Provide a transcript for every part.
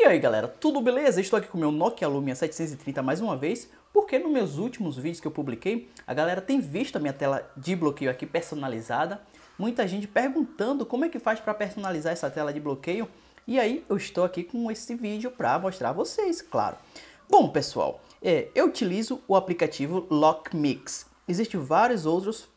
E aí galera, tudo beleza? Estou aqui com o meu Nokia Lumia 730 mais uma vez, porque nos meus últimos vídeos que eu publiquei, a galera tem visto a minha tela de bloqueio aqui personalizada, muita gente perguntando como é que faz para personalizar essa tela de bloqueio, e aí eu estou aqui com esse vídeo para mostrar a vocês, claro. Bom pessoal, é, eu utilizo o aplicativo LockMix, existem vários outros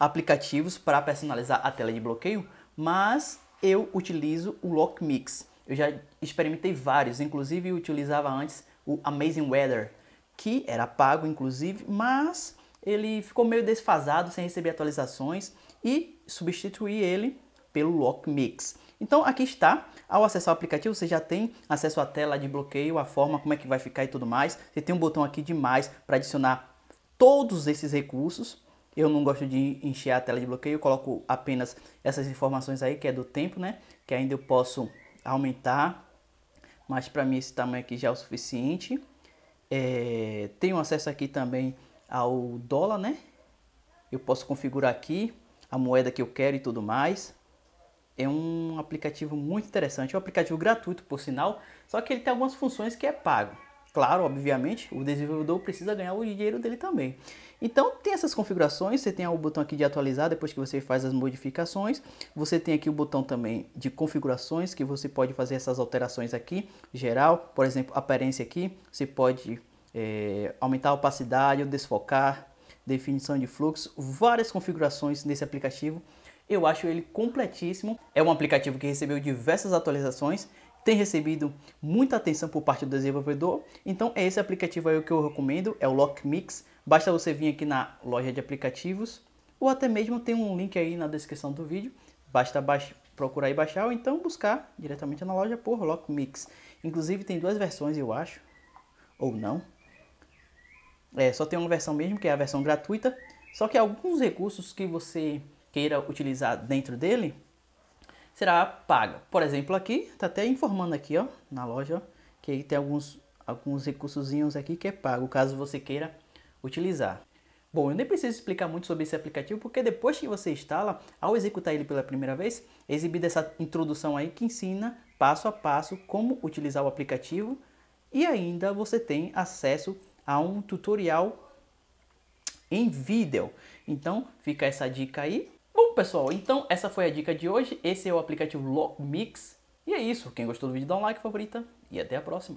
aplicativos para personalizar a tela de bloqueio, mas eu utilizo o LockMix. Eu já experimentei vários, inclusive utilizava antes o Amazing Weather, que era pago inclusive, mas ele ficou meio desfasado sem receber atualizações e substituí ele pelo Lock Mix. Então aqui está, ao acessar o aplicativo você já tem acesso à tela de bloqueio, a forma como é que vai ficar e tudo mais. Você tem um botão aqui de mais para adicionar todos esses recursos. Eu não gosto de encher a tela de bloqueio, eu coloco apenas essas informações aí que é do tempo, né? Que ainda eu posso aumentar, mas para mim esse tamanho aqui já é o suficiente. É, tenho acesso aqui também ao dólar, né? Eu posso configurar aqui a moeda que eu quero e tudo mais. É um aplicativo muito interessante, é um aplicativo gratuito por sinal, só que ele tem algumas funções que é pago. Claro, obviamente, o desenvolvedor precisa ganhar o dinheiro dele também. Então tem essas configurações, você tem o botão aqui de atualizar depois que você faz as modificações. Você tem aqui o botão também de configurações que você pode fazer essas alterações aqui, geral, por exemplo, aparência aqui, você pode é, aumentar a opacidade ou desfocar, definição de fluxo, várias configurações nesse aplicativo. Eu acho ele completíssimo. É um aplicativo que recebeu diversas atualizações tem recebido muita atenção por parte do desenvolvedor. Então é esse aplicativo aí que eu recomendo, é o LockMix. Basta você vir aqui na loja de aplicativos ou até mesmo tem um link aí na descrição do vídeo. Basta procurar e baixar ou então buscar diretamente na loja por LockMix. Inclusive tem duas versões, eu acho, ou não. É, só tem uma versão mesmo, que é a versão gratuita. Só que alguns recursos que você queira utilizar dentro dele, será pago. Por exemplo, aqui, está até informando aqui, ó, na loja, ó, que tem alguns, alguns recursozinhos aqui que é pago, caso você queira utilizar. Bom, eu nem preciso explicar muito sobre esse aplicativo, porque depois que você instala, ao executar ele pela primeira vez, é exibida essa introdução aí que ensina passo a passo como utilizar o aplicativo e ainda você tem acesso a um tutorial em vídeo. Então, fica essa dica aí pessoal, então essa foi a dica de hoje. Esse é o aplicativo Mix. E é isso. Quem gostou do vídeo, dá um like, favorita e até a próxima.